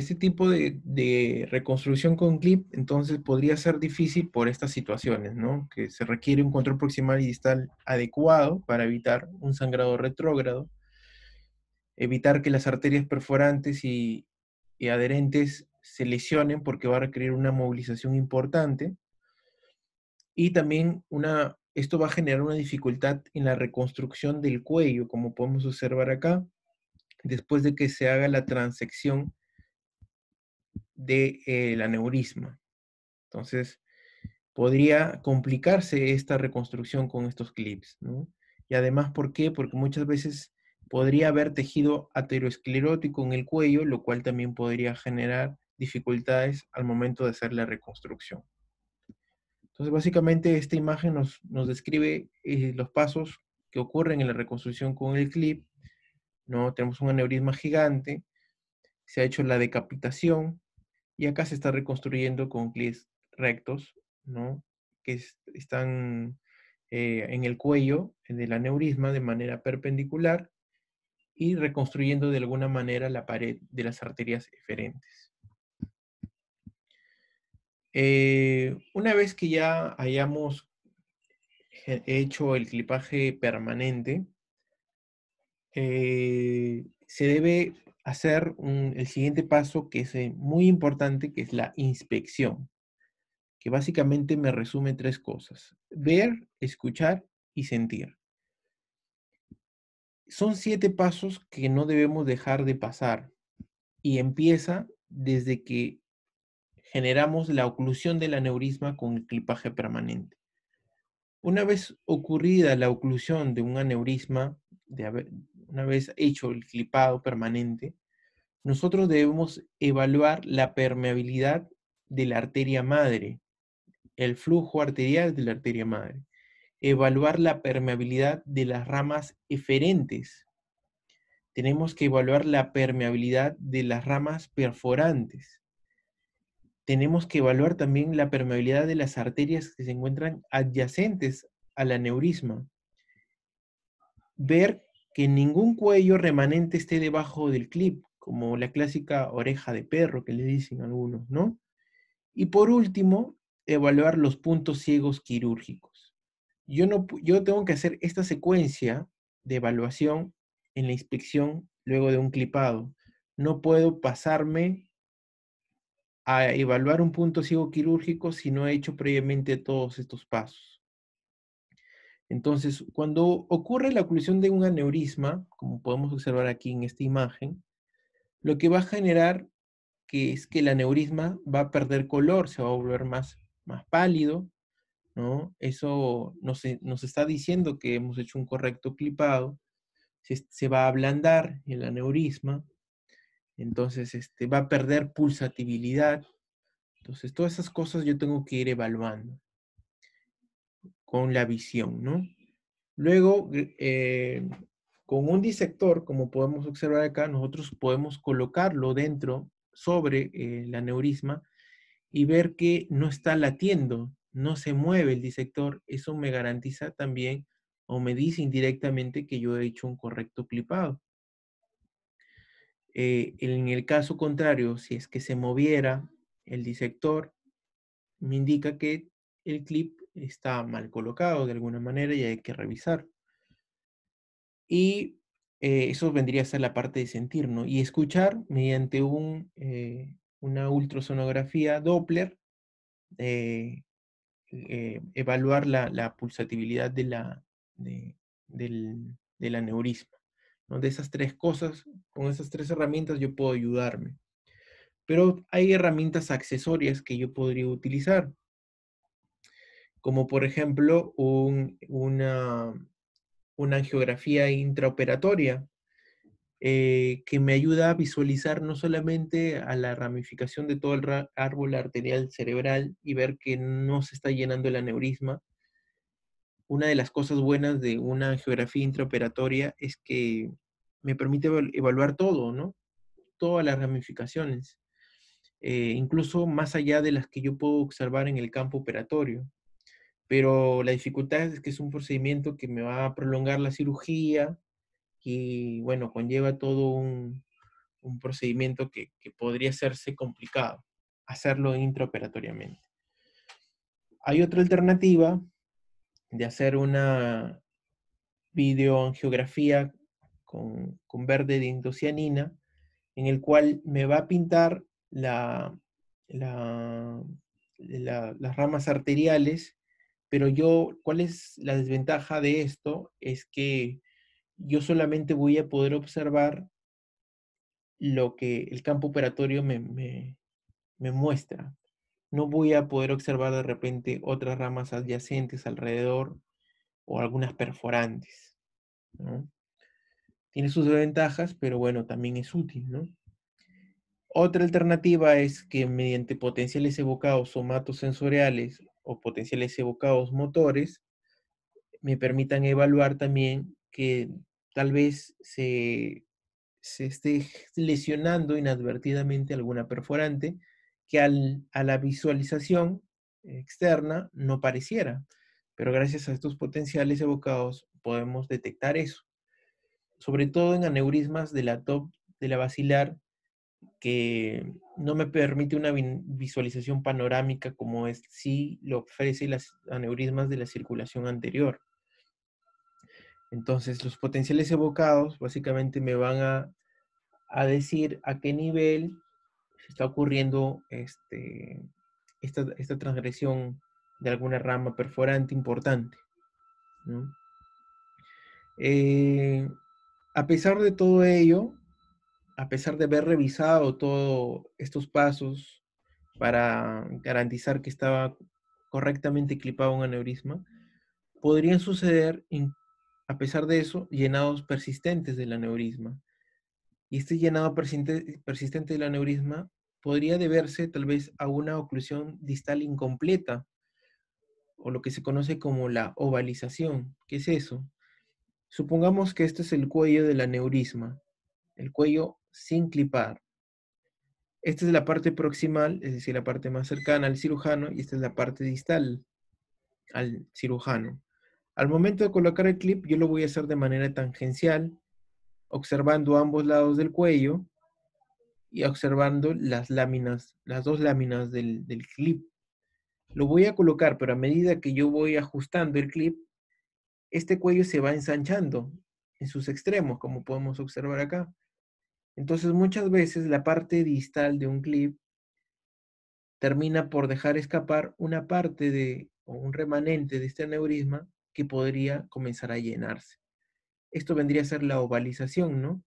este tipo de, reconstrucción con clip, entonces podría ser difícil por estas situaciones, ¿no? Que se requiere un control proximal y distal adecuado para evitar un sangrado retrógrado, evitar que las arterias perforantes y, adherentes se lesionen porque va a requerir una movilización importante. Y también una, esto va a generar una dificultad en la reconstrucción del cuello, como podemos observar acá, después de que se haga la transección de, eh, la aneurisma. Entonces, podría complicarse esta reconstrucción con estos clips, Y además, ¿por qué? Porque muchas veces podría haber tejido aterosclerótico en el cuello, lo cual también podría generar dificultades al momento de hacer la reconstrucción. Entonces, básicamente, esta imagen nos, describe eh, los pasos que ocurren en la reconstrucción con el clip. ¿no? Tenemos un aneurisma gigante, se ha hecho la decapitación, y acá se está reconstruyendo con clics rectos, ¿no? Que están eh, en el cuello del aneurisma de manera perpendicular y reconstruyendo de alguna manera la pared de las arterias eferentes. Eh, una vez que ya hayamos hecho el clipaje permanente, eh, se debe hacer el siguiente paso que es eh, muy importante, que es la inspección, que básicamente me resume tres cosas. Ver, escuchar y sentir. Son siete pasos que no debemos dejar de pasar y empieza desde que generamos la oclusión del aneurisma con el clipaje permanente. Una vez ocurrida la oclusión de un aneurisma, de una vez hecho el clipado permanente, nosotros debemos evaluar la permeabilidad de la arteria madre, el flujo arterial de la arteria madre, evaluar la permeabilidad de las ramas eferentes, tenemos que evaluar la permeabilidad de las ramas perforantes, tenemos que evaluar también la permeabilidad de las arterias que se encuentran adyacentes al neurisma. ver que ningún cuello remanente esté debajo del clip, como la clásica oreja de perro que le dicen algunos, ¿no? Y por último, evaluar los puntos ciegos quirúrgicos. Yo, no, yo tengo que hacer esta secuencia de evaluación en la inspección luego de un clipado. No puedo pasarme a evaluar un punto ciego quirúrgico si no he hecho previamente todos estos pasos. Entonces, cuando ocurre la oclusión de un aneurisma, como podemos observar aquí en esta imagen, lo que va a generar que es que el aneurisma va a perder color, se va a volver más, más pálido, ¿no? Eso nos, nos está diciendo que hemos hecho un correcto clipado, se, se, va a ablandar el aneurisma, entonces este, va a perder pulsatibilidad. Entonces, todas esas cosas yo tengo que ir evaluando con la visión, ¿no? Luego, eh, con un disector, como podemos observar acá, nosotros podemos colocarlo dentro sobre eh, la neurisma y ver que no está latiendo, no se mueve el disector. Eso me garantiza también o me dice indirectamente que yo he hecho un correcto clipado. Eh, en el caso contrario, si es que se moviera el disector, me indica que el clip está mal colocado de alguna manera y hay que revisar. Y eh, eso vendría a ser la parte de sentir, ¿no? Y escuchar mediante un, eh, una ultrasonografía Doppler, eh, evaluar la, la, pulsatibilidad de la, de, del, aneurisma. ¿no? De esas tres cosas, con esas tres herramientas yo puedo ayudarme. Pero hay herramientas accesorias que yo podría utilizar, como por ejemplo un, una, una angiografía intraoperatoria eh, que me ayuda a visualizar no solamente a la ramificación de todo el árbol arterial cerebral y ver que no se está llenando el aneurisma. Una de las cosas buenas de una angiografía intraoperatoria es que me permite evaluar todo, ¿no? Todas las ramificaciones, eh, incluso más allá de las que yo puedo observar en el campo operatorio pero la dificultad es que es un procedimiento que me va a prolongar la cirugía y bueno, conlleva todo un, un procedimiento que, que, podría hacerse complicado, hacerlo intraoperatoriamente. Hay otra alternativa de hacer una videoangiografía con, con verde de indocianina, en el cual me va a pintar la, la, la, las ramas arteriales pero yo, ¿cuál es la desventaja de esto? Es que yo solamente voy a poder observar lo que el campo operatorio me, muestra. No voy a poder observar de repente otras ramas adyacentes alrededor o algunas perforantes. Tiene sus desventajas, pero bueno, también es útil, Otra alternativa es que mediante potenciales evocados sensoriales, o potenciales evocados motores me permitan evaluar también que tal vez se, esté lesionando inadvertidamente alguna perforante que a la visualización externa no pareciera, pero gracias a estos potenciales evocados podemos detectar eso. Sobre todo en aneurismas de la top de la vacilar que no me permite una visualización panorámica como es, si lo ofrece las aneurismas de la circulación anterior. Entonces, los potenciales evocados básicamente me van a, decir a qué nivel se está ocurriendo este, esta, transgresión de alguna rama perforante importante. Eh, a pesar de todo ello, a pesar de haber revisado todos estos pasos para garantizar que estaba correctamente clipado un aneurisma, podrían suceder, a pesar de eso, llenados persistentes del aneurisma. Y este llenado persistente, del aneurisma podría deberse tal vez a una oclusión distal incompleta, o lo que se conoce como la ovalización. ¿Qué es eso? Supongamos que este es el cuello del aneurisma. El cuello sin clipar. Esta es la parte proximal, es decir, la parte más cercana al cirujano, y esta es la parte distal al cirujano. Al momento de colocar el clip, yo lo voy a hacer de manera tangencial, observando ambos lados del cuello y observando las láminas, las dos láminas del, del clip. Lo voy a colocar, pero a medida que yo voy ajustando el clip, este cuello se va ensanchando en sus extremos, como podemos observar acá. Entonces muchas veces la parte distal de un clip termina por dejar escapar una parte de o un remanente de este aneurisma que podría comenzar a llenarse. Esto vendría a ser la ovalización, ¿no?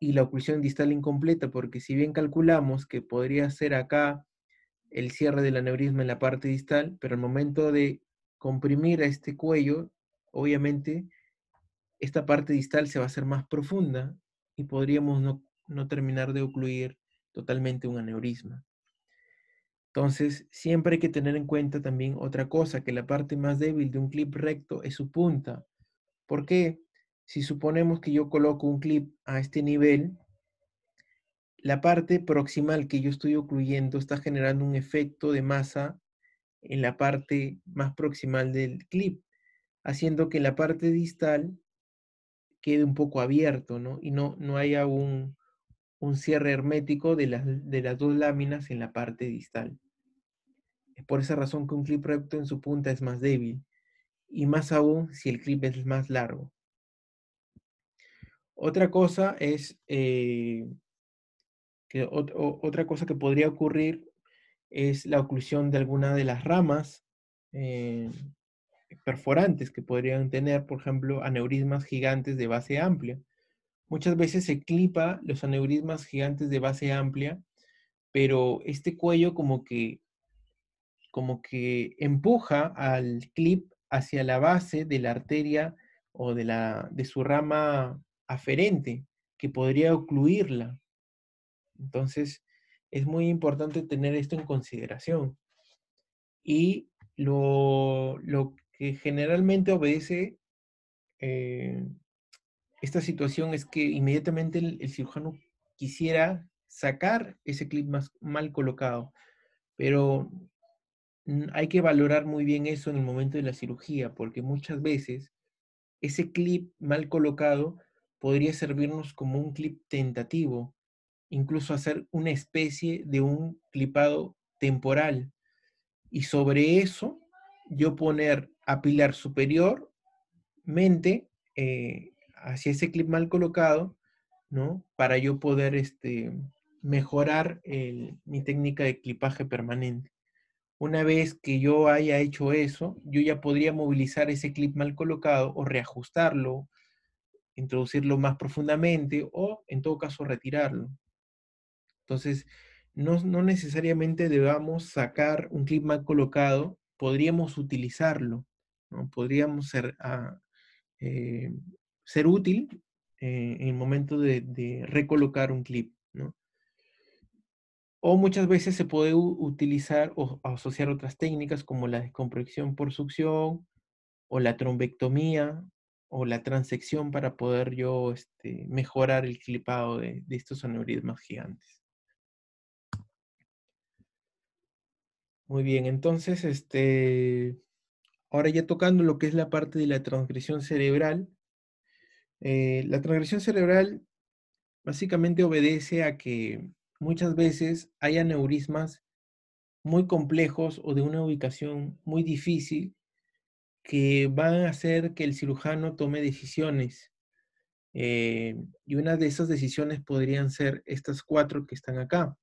Y la oclusión distal incompleta, porque si bien calculamos que podría ser acá el cierre del aneurisma en la parte distal, pero al momento de comprimir a este cuello, obviamente esta parte distal se va a hacer más profunda y podríamos no, terminar de ocluir totalmente un aneurisma. Entonces, siempre hay que tener en cuenta también otra cosa, que la parte más débil de un clip recto es su punta. ¿Por qué? Si suponemos que yo coloco un clip a este nivel, la parte proximal que yo estoy ocluyendo está generando un efecto de masa en la parte más proximal del clip, haciendo que la parte distal quede un poco abierto, Y no, no haya un, cierre hermético de las, de las dos láminas en la parte distal. Es por esa razón que un clip recto en su punta es más débil, y más aún si el clip es más largo. Otra cosa es eh, que otra cosa que podría ocurrir es la oclusión de alguna de las ramas eh, perforantes que podrían tener, por ejemplo, aneurismas gigantes de base amplia. Muchas veces se clipa los aneurismas gigantes de base amplia, pero este cuello como que, como que empuja al clip hacia la base de la arteria o de, la, de su rama aferente, que podría ocluirla. Entonces, es muy importante tener esto en consideración. Y lo, lo, que generalmente obedece eh, esta situación es que inmediatamente el, cirujano quisiera sacar ese clip mal colocado, pero hay que valorar muy bien eso en el momento de la cirugía, porque muchas veces ese clip mal colocado podría servirnos como un clip tentativo, incluso hacer una especie de un clipado temporal. Y sobre eso, yo poner a pilar superiormente eh, hacia ese clip mal colocado, ¿no? Para yo poder este, mejorar mi técnica de clipaje permanente. Una vez que yo haya hecho eso, yo ya podría movilizar ese clip mal colocado o reajustarlo, introducirlo más profundamente o en todo caso retirarlo. Entonces, no, no necesariamente debamos sacar un clip mal colocado, podríamos utilizarlo podríamos ser, ah, eh, ser útil eh, en el momento de, recolocar un clip. O muchas veces se puede utilizar o asociar otras técnicas como la descomproyección por succión o la trombectomía o la transección para poder yo este, mejorar el clipado de, de estos aneurismas gigantes. Muy bien, entonces, este, Ahora ya tocando lo que es la parte de la transgresión cerebral, eh, la transgresión cerebral básicamente obedece a que muchas veces hay aneurismas muy complejos o de una ubicación muy difícil que van a hacer que el cirujano tome decisiones. Eh, y una de esas decisiones podrían ser estas cuatro que están acá.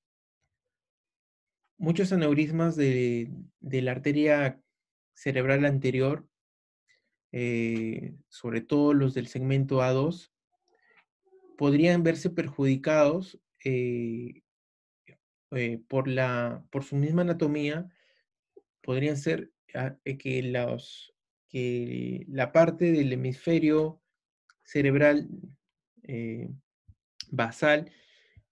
Muchos aneurismas de, de la arteria cerebral anterior, eh, sobre todo los del segmento A2, podrían verse perjudicados eh, eh, por, por su misma anatomía, podrían ser ah, que, que la parte del hemisferio cerebral basal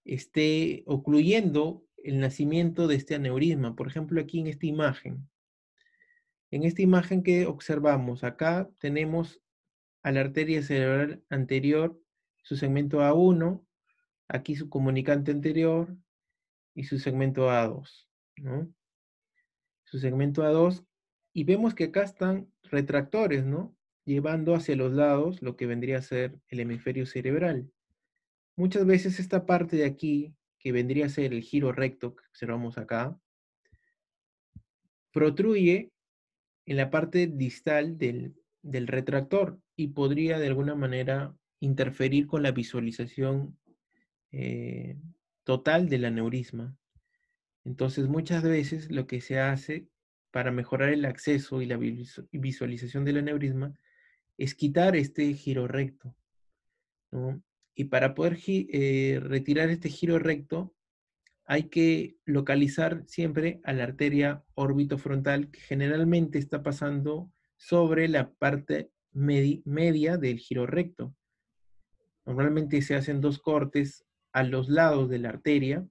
esté ocluyendo el nacimiento de este aneurisma. Por ejemplo, aquí en esta imagen, en esta imagen que observamos acá tenemos a la arteria cerebral anterior, su segmento A1, aquí su comunicante anterior y su segmento A2. Su segmento A2 y vemos que acá están retractores, ¿no? Llevando hacia los lados lo que vendría a ser el hemisferio cerebral. Muchas veces esta parte de aquí, que vendría a ser el giro recto que observamos acá, protruye en la parte distal del, retractor y podría de alguna manera interferir con la visualización eh, total del aneurisma. Entonces, muchas veces lo que se hace para mejorar el acceso y la visualización del aneurisma es quitar este giro recto. Y para poder eh, retirar este giro recto, hay que localizar siempre a la arteria frontal, que generalmente está pasando sobre la parte media del giro recto. Normalmente se hacen dos cortes a los lados de la arteria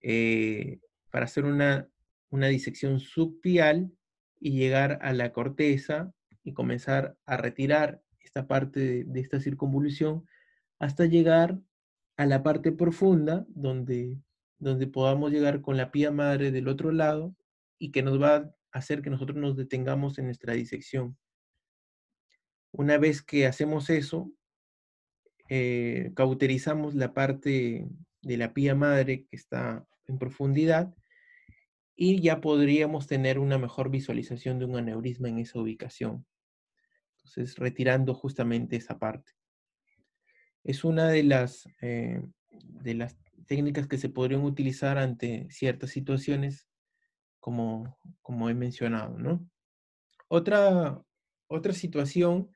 eh, para hacer una, disección subpial y llegar a la corteza y comenzar a retirar esta parte de esta circunvolución hasta llegar a la parte profunda, donde, donde podamos llegar con la pía madre del otro lado y que nos va a hacer que nosotros nos detengamos en nuestra disección. Una vez que hacemos eso, eh, cauterizamos la parte de la pía madre que está en profundidad y ya podríamos tener una mejor visualización de un aneurisma en esa ubicación. Entonces, retirando justamente esa parte es una de las, eh, de las técnicas que se podrían utilizar ante ciertas situaciones, como, como he mencionado, ¿no? Otra, otra situación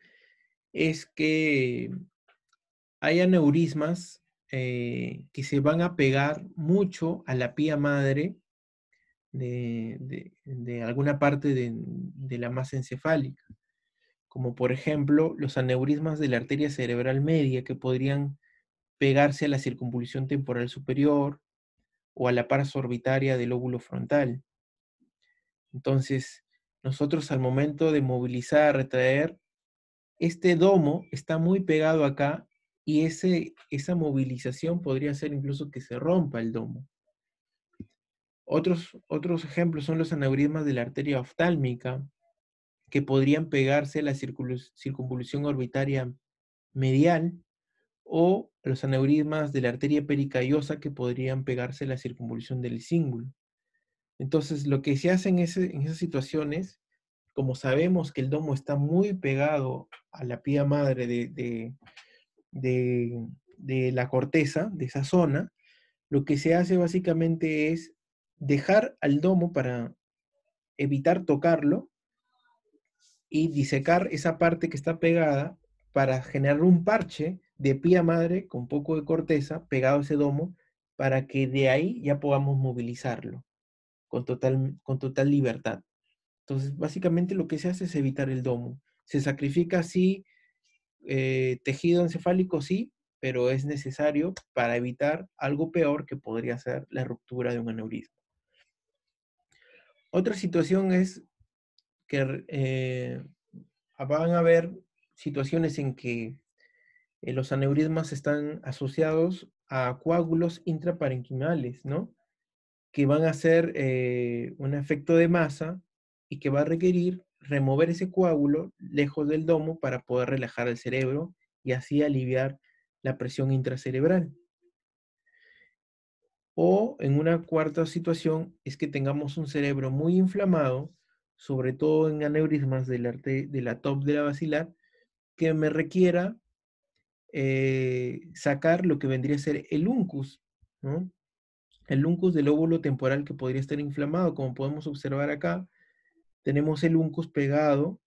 es que hay aneurismas eh, que se van a pegar mucho a la pía madre de, alguna parte de, la masa encefálica como por ejemplo los aneurismas de la arteria cerebral media que podrían pegarse a la circunvolución temporal superior o a la pars orbitaria del óvulo frontal. Entonces, nosotros al momento de movilizar, retraer, este domo está muy pegado acá y esa movilización podría ser incluso que se rompa el domo. otros ejemplos son los aneurismas de la arteria oftálmica, que podrían pegarse a la circunvolución orbitaria medial o los aneurismas de la arteria pericayosa que podrían pegarse a la circunvolución del cíngulo. Entonces, lo que se hace en, esas situaciones, como sabemos que el domo está muy pegado a la pía madre de la corteza, de esa zona, lo que se hace básicamente es dejar al domo para evitar tocarlo, y disecar esa parte que está pegada para generar un parche de pía madre con poco de corteza pegado a ese domo para que de ahí ya podamos movilizarlo con total, con total libertad. Entonces, básicamente lo que se hace es evitar el domo. Se sacrifica, sí, eh, tejido encefálico, sí, pero es necesario para evitar algo peor que podría ser la ruptura de un aneurisma. Otra situación es que eh, van a haber situaciones en que eh, los aneurismas están asociados a coágulos intraparenquimales, ¿no? Que van a ser eh, un efecto de masa y que va a requerir remover ese coágulo lejos del domo para poder relajar el cerebro y así aliviar la presión intracerebral. O en una cuarta situación es que tengamos un cerebro muy inflamado sobre todo en aneurismas de la, de la top de la vacilar, que me requiera eh, sacar lo que vendría a ser el uncus, El uncus del óvulo temporal que podría estar inflamado, como podemos observar acá, tenemos el uncus pegado,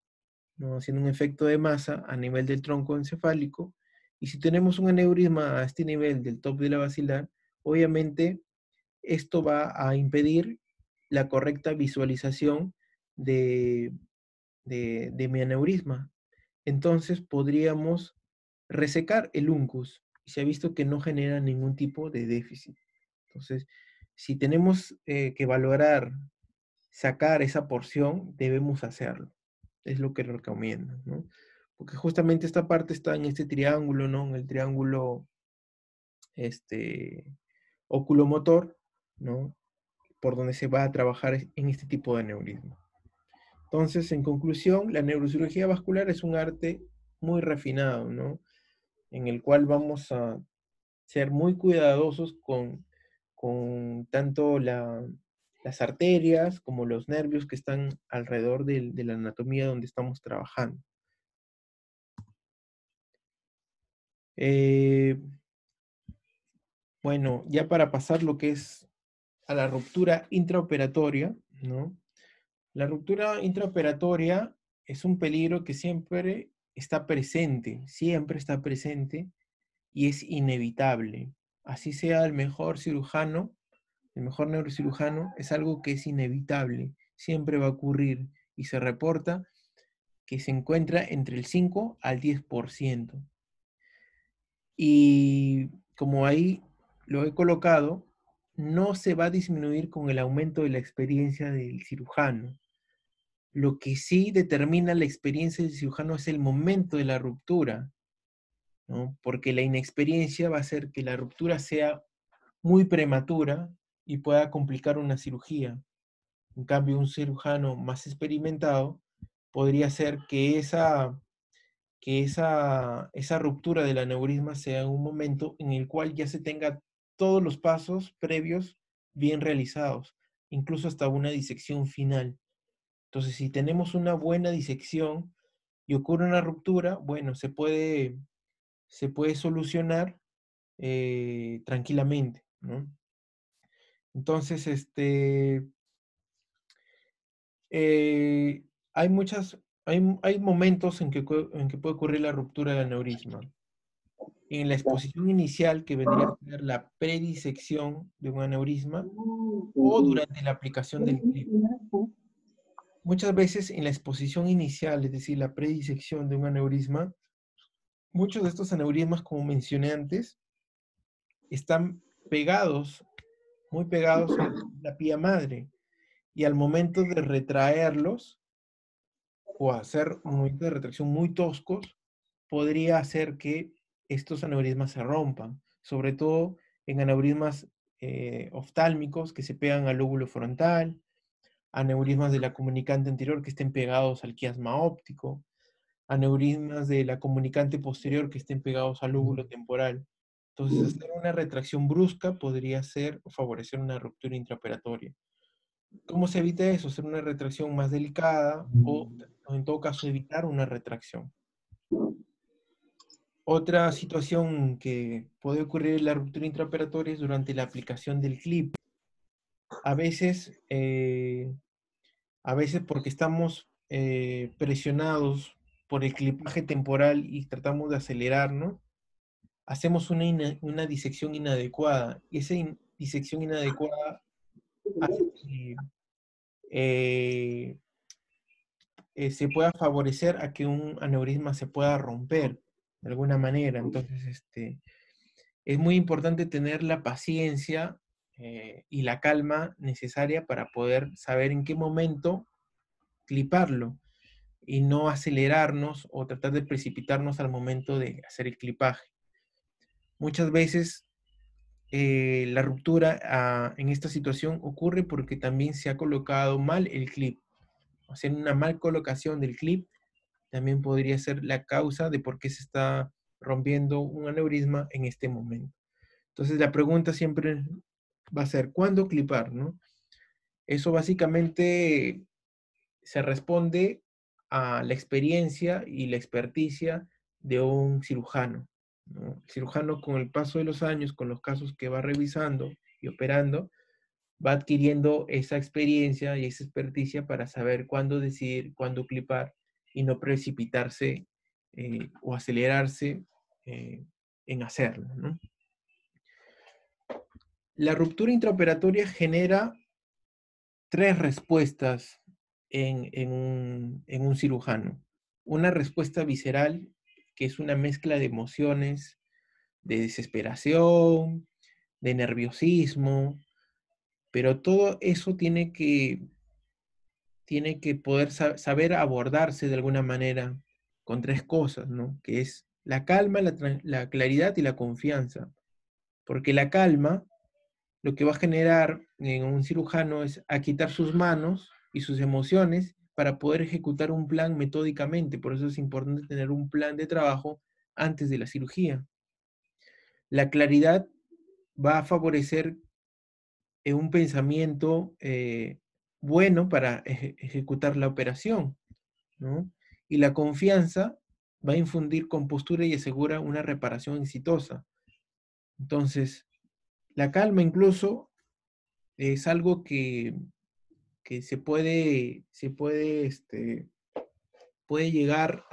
haciendo un efecto de masa a nivel del tronco encefálico, y si tenemos un aneurisma a este nivel del top de la vacilar, obviamente esto va a impedir la correcta visualización de, de, mi aneurisma. Entonces podríamos resecar el uncus y se ha visto que no genera ningún tipo de déficit. Entonces, si tenemos eh, que valorar sacar esa porción, debemos hacerlo. Es lo que recomiendo ¿no? Porque justamente esta parte está en este triángulo, ¿no? En el triángulo este, oculomotor, ¿no? Por donde se va a trabajar en este tipo de aneurisma. Entonces, en conclusión, la neurocirugía vascular es un arte muy refinado, ¿no? En el cual vamos a ser muy cuidadosos con, con tanto las arterias como los nervios que están alrededor de, la anatomía donde estamos trabajando. Eh, bueno, ya para pasar lo que es a la ruptura intraoperatoria, ¿no? La ruptura intraoperatoria es un peligro que siempre está presente, siempre está presente y es inevitable. Así sea el mejor cirujano, el mejor neurocirujano, es algo que es inevitable, siempre va a ocurrir y se reporta que se encuentra entre el 5 al 10%. Y como ahí lo he colocado, no se va a disminuir con el aumento de la experiencia del cirujano. Lo que sí determina la experiencia del cirujano es el momento de la ruptura, porque la inexperiencia va a hacer que la ruptura sea muy prematura y pueda complicar una cirugía. En cambio, un cirujano más experimentado podría ser que esa, que esa, esa ruptura del aneurisma sea un momento en el cual ya se tenga todos los pasos previos bien realizados, incluso hasta una disección final. Entonces, si tenemos una buena disección y ocurre una ruptura, bueno, se puede, se puede solucionar eh, tranquilamente, Entonces, este, eh, hay muchas, hay, momentos en que, en que puede ocurrir la ruptura del aneurisma en la exposición inicial, que vendría a ser la predisección de un aneurisma, o durante la aplicación del clip. Muchas veces en la exposición inicial, es decir, la predisección de un aneurisma, muchos de estos aneurismas, como mencioné antes, están pegados, muy pegados a la pía madre. Y al momento de retraerlos o hacer muy de retracción muy toscos, podría hacer que estos aneurismas se rompan, sobre todo en aneurismas eh, oftálmicos que se pegan al lóbulo frontal, aneurismas de la comunicante anterior que estén pegados al quiasma óptico, aneurismas de la comunicante posterior que estén pegados al lóbulo temporal. Entonces, hacer una retracción brusca podría ser favorecer una ruptura intraoperatoria. ¿Cómo se evita eso? Hacer una retracción más delicada o, mm. en todo caso, evitar una retracción. Otra situación que puede ocurrir en la ruptura intraoperatoria es durante la aplicación del clip. A veces, eh, a veces porque estamos eh, presionados por el clipaje temporal y tratamos de acelerar, Hacemos una, disección inadecuada. Y esa disección inadecuada hace que eh, se pueda favorecer a que un aneurisma se pueda romper de alguna manera. Entonces, este, es muy importante tener la paciencia eh, y la calma necesaria para poder saber en qué momento cliparlo y no acelerarnos o tratar de precipitarnos al momento de hacer el clipaje. Muchas veces eh, la ruptura ah, en esta situación ocurre porque también se ha colocado mal el clip, o sea, una mal colocación del clip también podría ser la causa de por qué se está rompiendo un aneurisma en este momento. Entonces la pregunta siempre va a ser, ¿cuándo clipar? No? Eso básicamente se responde a la experiencia y la experticia de un cirujano. El cirujano con el paso de los años, con los casos que va revisando y operando, va adquiriendo esa experiencia y esa experticia para saber cuándo decir, cuándo clipar y no precipitarse eh, o acelerarse eh, en hacerlo. La ruptura intraoperatoria genera tres respuestas en un cirujano. Una respuesta visceral, que es una mezcla de emociones, de desesperación, de nerviosismo, pero todo eso tiene que tiene que poder saber abordarse de alguna manera con tres cosas, ¿no? Que es la calma, la, claridad y la confianza. Porque la calma lo que va a generar en un cirujano es a quitar sus manos y sus emociones para poder ejecutar un plan metódicamente. Por eso es importante tener un plan de trabajo antes de la cirugía. La claridad va a favorecer eh, un pensamiento eh, bueno para ejecutar la operación, Y la confianza va a infundir compostura y asegura una reparación exitosa. Entonces, la calma incluso es algo que, se puede, se puede, este, puede llegar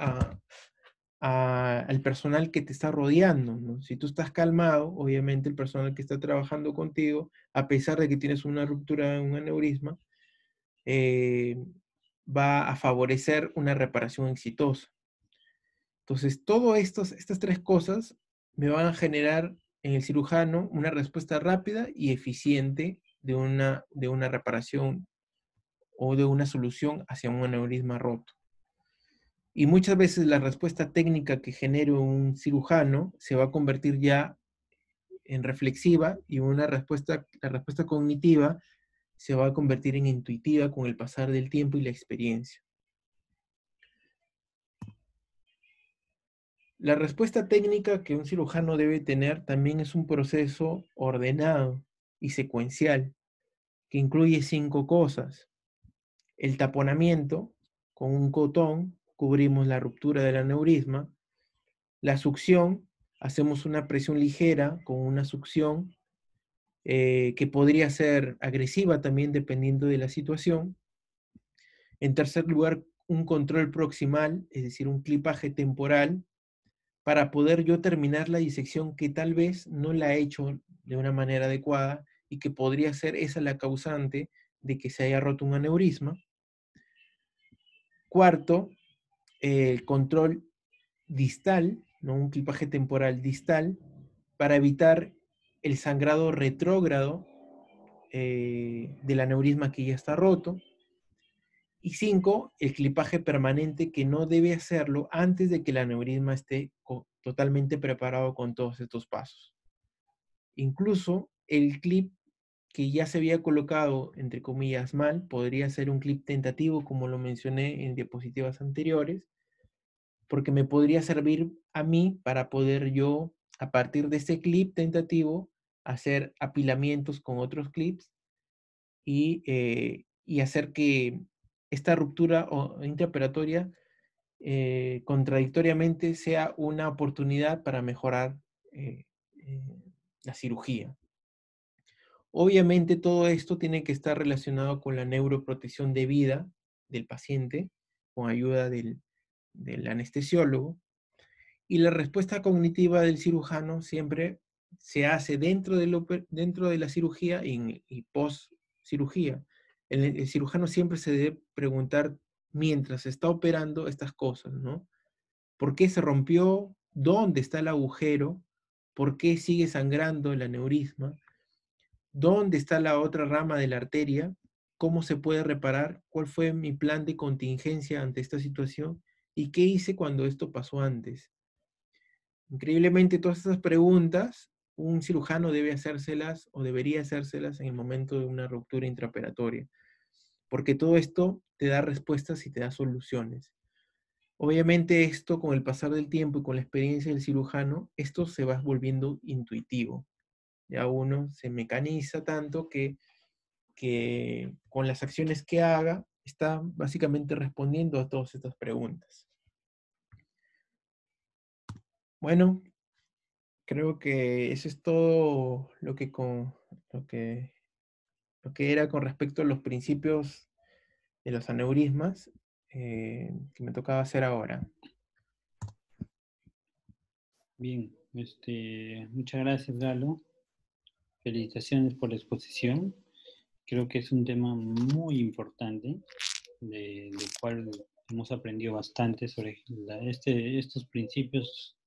a, al personal que te está rodeando. Si tú estás calmado, obviamente el personal que está trabajando contigo, a pesar de que tienes una ruptura, un aneurisma, eh, va a favorecer una reparación exitosa. Entonces, todas estas tres cosas me van a generar en el cirujano una respuesta rápida y eficiente de una, de una reparación o de una solución hacia un aneurisma roto. Y muchas veces la respuesta técnica que genere un cirujano se va a convertir ya en reflexiva y una respuesta, la respuesta cognitiva se va a convertir en intuitiva con el pasar del tiempo y la experiencia. La respuesta técnica que un cirujano debe tener también es un proceso ordenado y secuencial que incluye cinco cosas. El taponamiento, con un cotón cubrimos la ruptura del aneurisma. La succión, hacemos una presión ligera con una succión eh, que podría ser agresiva también dependiendo de la situación. En tercer lugar, un control proximal, es decir, un clipaje temporal, para poder yo terminar la disección que tal vez no la he hecho de una manera adecuada y que podría ser esa la causante de que se haya roto un aneurisma. Cuarto, el control distal, ¿no? un clipaje temporal distal, para evitar el sangrado retrógrado eh, del aneurisma que ya está roto. Y cinco, el clipaje permanente que no debe hacerlo antes de que el aneurisma esté totalmente preparado con todos estos pasos. Incluso el clip que ya se había colocado, entre comillas, mal, podría ser un clip tentativo, como lo mencioné en diapositivas anteriores, porque me podría servir a mí para poder yo a partir de ese clip tentativo, hacer apilamientos con otros clips y, eh, hacer que esta ruptura interoperatoria eh, contradictoriamente sea una oportunidad para mejorar eh, la cirugía. Obviamente todo esto tiene que estar relacionado con la neuroprotección de vida del paciente con ayuda del anestesiólogo y la respuesta cognitiva del cirujano siempre se hace dentro, dentro de la cirugía y, post cirugía. El, cirujano siempre se debe preguntar mientras está operando estas cosas, ¿no? ¿Por qué se rompió? ¿Dónde está el agujero? ¿Por qué sigue sangrando el aneurisma? ¿Dónde está la otra rama de la arteria? ¿Cómo se puede reparar? ¿Cuál fue mi plan de contingencia ante esta situación? ¿Y qué hice cuando esto pasó antes? Increíblemente, todas estas preguntas un cirujano debe hacérselas o debería hacérselas en el momento de una ruptura intraoperatoria, porque todo esto te da respuestas y te da soluciones. Obviamente esto con el pasar del tiempo y con la experiencia del cirujano, esto se va volviendo intuitivo. Ya uno se mecaniza tanto que, que con las acciones que haga está básicamente respondiendo a todas estas preguntas. Bueno, creo que eso es todo lo que, con, lo que, lo que era con respecto a los principios de los aneurismas eh, que me tocaba hacer ahora. Bien, este, muchas gracias Galo. Felicitaciones por la exposición. Creo que es un tema muy importante, del cual hemos aprendido bastante sobre este, estos principios